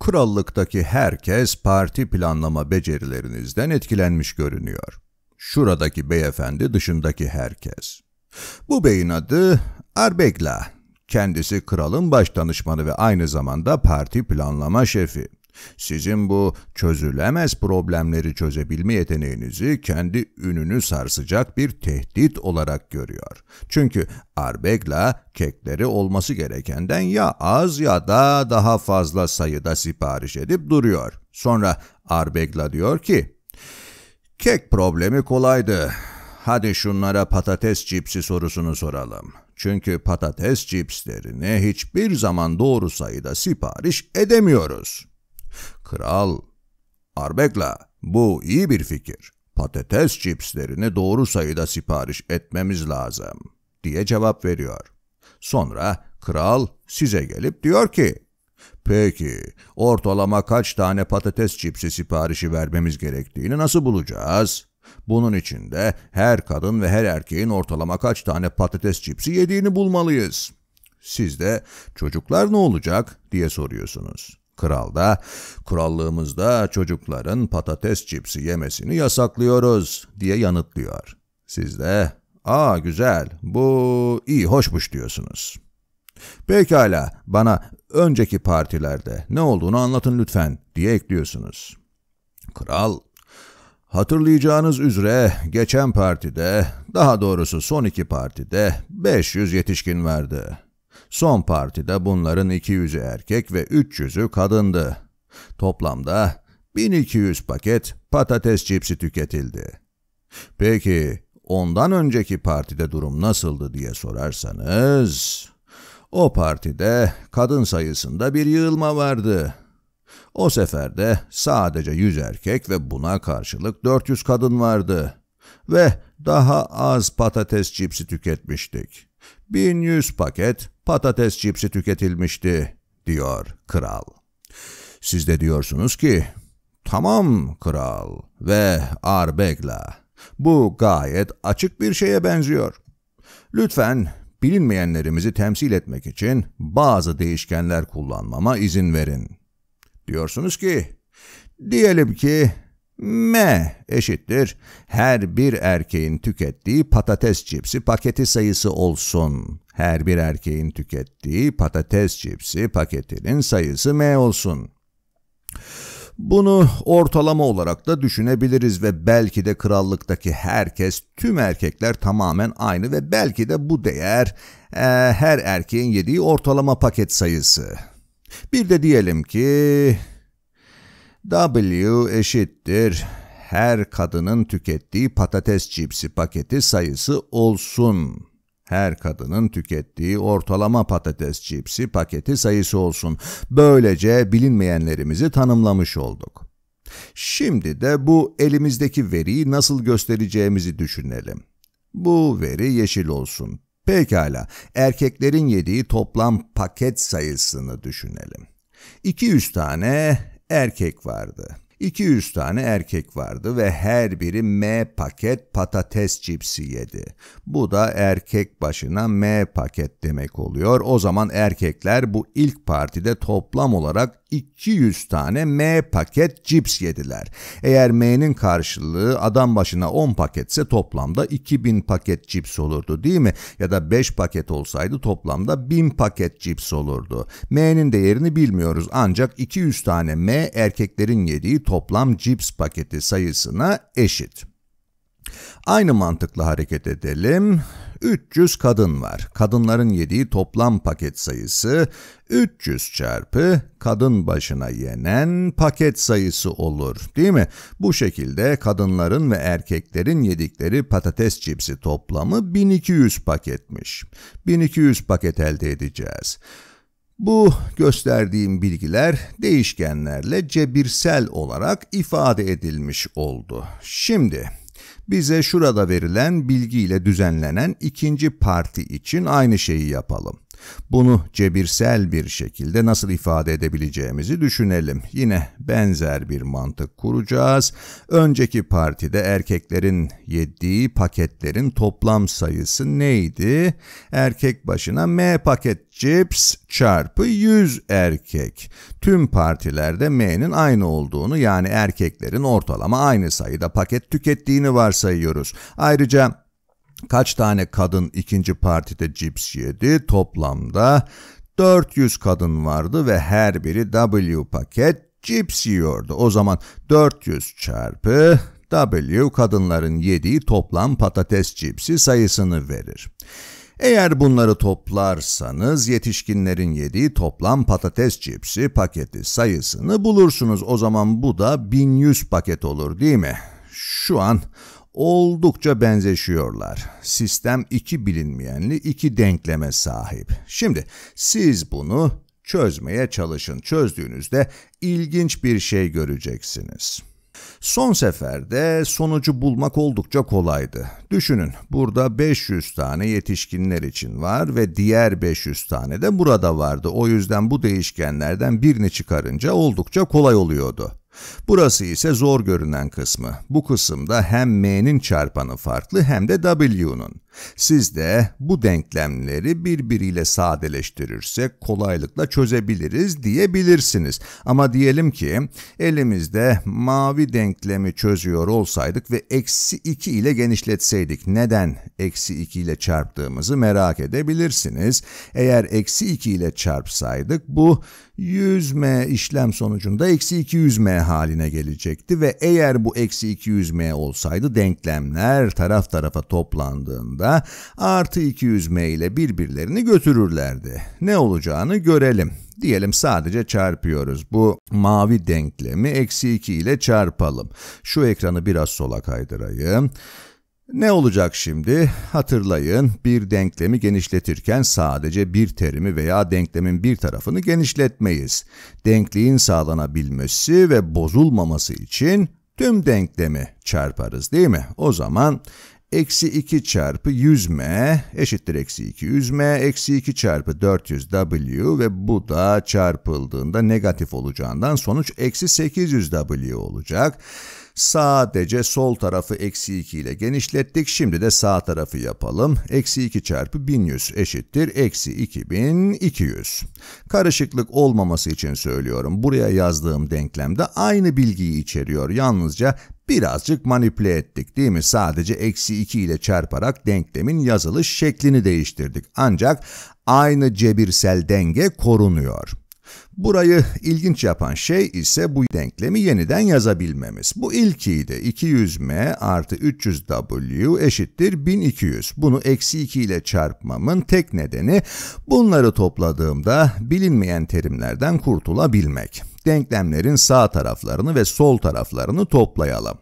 Krallıktaki herkes parti planlama becerilerinizden etkilenmiş görünüyor. Şuradaki beyefendi dışındaki herkes. Bu beyin adı Arbegla. Kendisi kralın baş danışmanı ve aynı zamanda parti planlama şefi. Sizin bu çözülemez problemleri çözebilme yeteneğinizi kendi ününü sarsacak bir tehdit olarak görüyor. Çünkü Arbegla kekleri olması gerekenden ya az ya da daha fazla sayıda sipariş edip duruyor. Sonra Arbegla diyor ki, Kek problemi kolaydı. Hadi şunlara patates cipsi sorusunu soralım. Çünkü patates cipslerine hiçbir zaman doğru sayıda sipariş edemiyoruz. Kral, Arbekla bu iyi bir fikir. Patates cipslerini doğru sayıda sipariş etmemiz lazım diye cevap veriyor. Sonra kral size gelip diyor ki, Peki, ortalama kaç tane patates cipsi siparişi vermemiz gerektiğini nasıl bulacağız? Bunun için de her kadın ve her erkeğin ortalama kaç tane patates cipsi yediğini bulmalıyız. Siz de çocuklar ne olacak diye soruyorsunuz. Kral da kurallığımızda çocukların patates cipsi yemesini yasaklıyoruz diye yanıtlıyor. Siz de, aa güzel, bu iyi hoşmuş diyorsunuz. Pekala, bana önceki partilerde ne olduğunu anlatın lütfen diye ekliyorsunuz. Kral, hatırlayacağınız üzere geçen partide, daha doğrusu son iki partide 500 yetişkin vardı. Son partide bunların 200'ü erkek ve 300'ü kadındı. Toplamda 1200 paket patates cipsi tüketildi. Peki ondan önceki partide durum nasıldı diye sorarsanız... O partide kadın sayısında bir yığılma vardı. O sefer de sadece 100 erkek ve buna karşılık 400 kadın vardı ve daha az patates cipsi tüketmiştik. 1100 paket patates cipsi tüketilmişti, diyor kral. Siz de diyorsunuz ki, tamam kral ve Arbegla, bu gayet açık bir şeye benziyor. Lütfen bilinmeyenlerimizi temsil etmek için bazı değişkenler kullanmama izin verin. Diyorsunuz ki, diyelim ki M eşittir her bir erkeğin tükettiği patates cipsi paketi sayısı olsun. Her bir erkeğin tükettiği patates cipsi paketinin sayısı M olsun. Bunu ortalama olarak da düşünebiliriz ve belki de krallıktaki herkes, tüm erkekler tamamen aynı ve belki de bu değer e, her erkeğin yediği ortalama paket sayısı. Bir de diyelim ki W eşittir her kadının tükettiği patates cipsi paketi sayısı olsun. Her kadının tükettiği ortalama patates cipsi paketi sayısı olsun. Böylece bilinmeyenlerimizi tanımlamış olduk. Şimdi de bu elimizdeki veriyi nasıl göstereceğimizi düşünelim. Bu veri yeşil olsun. Pekala, erkeklerin yediği toplam paket sayısını düşünelim. 200 tane erkek vardı. 200 tane erkek vardı ve her biri M paket patates cipsi yedi. Bu da erkek başına M paket demek oluyor. O zaman erkekler bu ilk partide toplam olarak 200 tane M paket cips yediler. Eğer M'nin karşılığı adam başına 10 paketse toplamda 2000 paket cips olurdu değil mi? Ya da 5 paket olsaydı toplamda 1000 paket cips olurdu. M'nin değerini bilmiyoruz ancak 200 tane M erkeklerin yediği toplam cips paketi sayısına eşit. Aynı mantıkla hareket edelim. 300 kadın var. Kadınların yediği toplam paket sayısı 300 çarpı kadın başına yenen paket sayısı olur. Değil mi? Bu şekilde kadınların ve erkeklerin yedikleri patates cipsi toplamı 1200 paketmiş. 1200 paket elde edeceğiz. Bu gösterdiğim bilgiler değişkenlerle cebirsel olarak ifade edilmiş oldu. Şimdi bize şurada verilen bilgiyle düzenlenen ikinci parti için aynı şeyi yapalım. Bunu cebirsel bir şekilde nasıl ifade edebileceğimizi düşünelim. Yine benzer bir mantık kuracağız. Önceki partide erkeklerin yediği paketlerin toplam sayısı neydi? Erkek başına M paket cips çarpı 100 erkek. Tüm partilerde M'nin aynı olduğunu yani erkeklerin ortalama aynı sayıda paket tükettiğini varsayıyoruz. Ayrıca Kaç tane kadın ikinci partide cips yedi? Toplamda 400 kadın vardı ve her biri W paket cips yiyordu. O zaman 400 çarpı W kadınların yediği toplam patates cipsi sayısını verir. Eğer bunları toplarsanız yetişkinlerin yediği toplam patates cipsi paketi sayısını bulursunuz. O zaman bu da 1100 paket olur değil mi? Şu an oldukça benzeşiyorlar. Sistem iki bilinmeyenli iki denkleme sahip. Şimdi siz bunu çözmeye çalışın. Çözdüğünüzde ilginç bir şey göreceksiniz. Son seferde sonucu bulmak oldukça kolaydı. Düşünün burada 500 tane yetişkinler için var ve diğer 500 tane de burada vardı. O yüzden bu değişkenlerden birini çıkarınca oldukça kolay oluyordu. Burası ise zor görünen kısmı. Bu kısımda hem m'nin çarpanı farklı hem de w'nun. Siz de bu denklemleri birbiriyle sadeleştirirsek kolaylıkla çözebiliriz diyebilirsiniz. Ama diyelim ki elimizde mavi denklemi çözüyor olsaydık ve eksi 2 ile genişletseydik. Neden eksi 2 ile çarptığımızı merak edebilirsiniz. Eğer eksi 2 ile çarpsaydık bu 100m işlem sonucunda eksi 200m haline gelecekti ve eğer bu eksi 200m olsaydı denklemler taraf tarafa toplandığında durumda artı 200 m ile birbirlerini götürürlerdi. Ne olacağını görelim. Diyelim sadece çarpıyoruz. Bu mavi denklemi eksi 2 ile çarpalım. Şu ekranı biraz sola kaydırayım. Ne olacak şimdi? Hatırlayın bir denklemi genişletirken sadece bir terimi veya denklemin bir tarafını genişletmeyiz. Denkliğin sağlanabilmesi ve bozulmaması için tüm denklemi çarparız değil mi? O zaman Eksi 2 çarpı 100m eşittir eksi 200m, eksi 2 çarpı 400w ve bu da çarpıldığında negatif olacağından sonuç eksi 800w olacak. Sadece sol tarafı eksi 2 ile genişlettik. Şimdi de sağ tarafı yapalım. Eksi 2 çarpı 1100 eşittir. Eksi 2200. Karışıklık olmaması için söylüyorum. Buraya yazdığım denklemde aynı bilgiyi içeriyor. Yalnızca Birazcık manipüle ettik değil mi? Sadece eksi 2 ile çarparak denklemin yazılış şeklini değiştirdik. Ancak aynı cebirsel denge korunuyor. Burayı ilginç yapan şey ise bu denklemi yeniden yazabilmemiz. Bu ilkiydi. 200m artı 300w eşittir 1200. Bunu eksi 2 ile çarpmamın tek nedeni bunları topladığımda bilinmeyen terimlerden kurtulabilmek denklemlerin sağ taraflarını ve sol taraflarını toplayalım.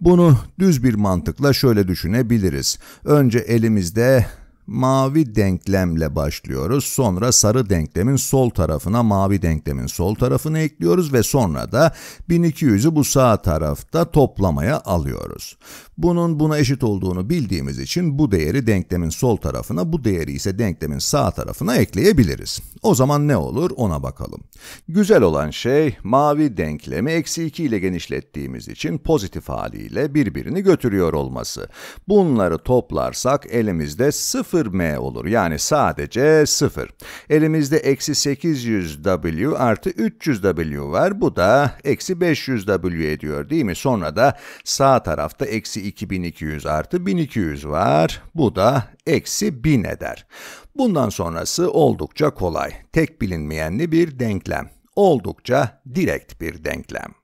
Bunu düz bir mantıkla şöyle düşünebiliriz. Önce elimizde mavi denklemle başlıyoruz. Sonra sarı denklemin sol tarafına mavi denklemin sol tarafını ekliyoruz ve sonra da 1200'ü bu sağ tarafta toplamaya alıyoruz. Bunun buna eşit olduğunu bildiğimiz için bu değeri denklemin sol tarafına, bu değeri ise denklemin sağ tarafına ekleyebiliriz. O zaman ne olur ona bakalım. Güzel olan şey mavi denklemi eksi 2 ile genişlettiğimiz için pozitif haliyle birbirini götürüyor olması. Bunları toplarsak elimizde 0 0m olur. Yani sadece 0. Elimizde eksi 800w artı 300w var. Bu da eksi 500w ediyor değil mi? Sonra da sağ tarafta eksi 2200 artı 1200 var. Bu da eksi 1000 eder. Bundan sonrası oldukça kolay. Tek bilinmeyenli bir denklem. Oldukça direkt bir denklem.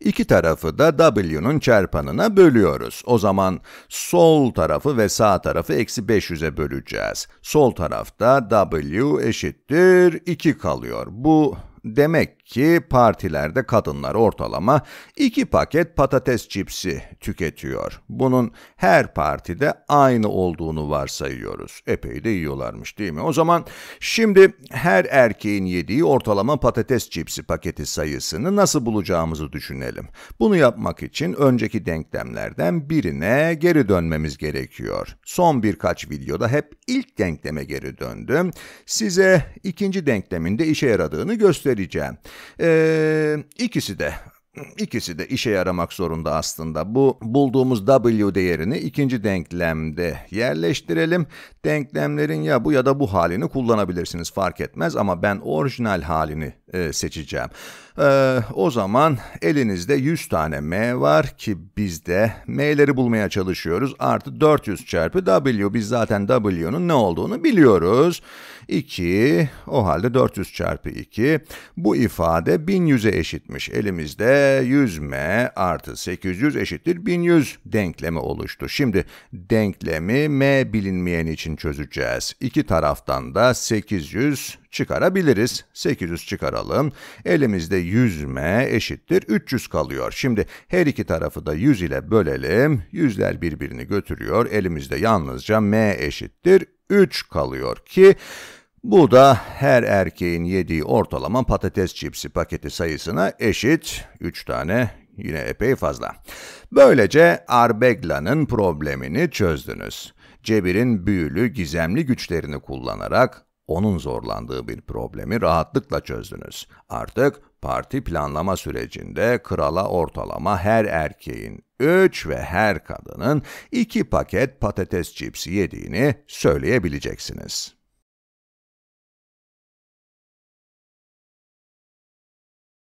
İki tarafı da w'nun çarpanına bölüyoruz. O zaman sol tarafı ve sağ tarafı eksi 500'e böleceğiz. Sol tarafta w eşittir 2 kalıyor. Bu Demek ki partilerde kadınlar ortalama 2 paket patates cipsi tüketiyor. Bunun her partide aynı olduğunu varsayıyoruz. Epey de yiyorlarmış değil mi? O zaman şimdi her erkeğin yediği ortalama patates cipsi paketi sayısını nasıl bulacağımızı düşünelim. Bunu yapmak için önceki denklemlerden birine geri dönmemiz gerekiyor. Son birkaç videoda hep ilk denkleme geri döndüm. Size ikinci denkleminde işe yaradığını göstereceğim vereceğim. Ee, ikisi de İkisi de işe yaramak zorunda aslında. Bu bulduğumuz W değerini ikinci denklemde yerleştirelim. Denklemlerin ya bu ya da bu halini kullanabilirsiniz fark etmez ama ben orijinal halini e, seçeceğim. E, o zaman elinizde 100 tane M var ki biz de M'leri bulmaya çalışıyoruz. Artı 400 çarpı W. Biz zaten W'nun ne olduğunu biliyoruz. 2, o halde 400 çarpı 2. Bu ifade 1100'e eşitmiş. Elimizde 100 M artı 800 eşittir 1100 denklemi oluştu. Şimdi denklemi M bilinmeyen için çözeceğiz. İki taraftan da 800 çıkarabiliriz. 800 çıkaralım. Elimizde 100m eşittir 300 kalıyor. Şimdi her iki tarafı da 100 ile bölelim. Yüzler birbirini götürüyor. Elimizde yalnızca m eşittir 3 kalıyor ki bu da her erkeğin yediği ortalama patates cipsi paketi sayısına eşit 3 tane yine epey fazla. Böylece Arbegla'nın problemini çözdünüz. Cebir'in büyülü gizemli güçlerini kullanarak onun zorlandığı bir problemi rahatlıkla çözdünüz. Artık parti planlama sürecinde krala ortalama her erkeğin 3 ve her kadının 2 paket patates cipsi yediğini söyleyebileceksiniz.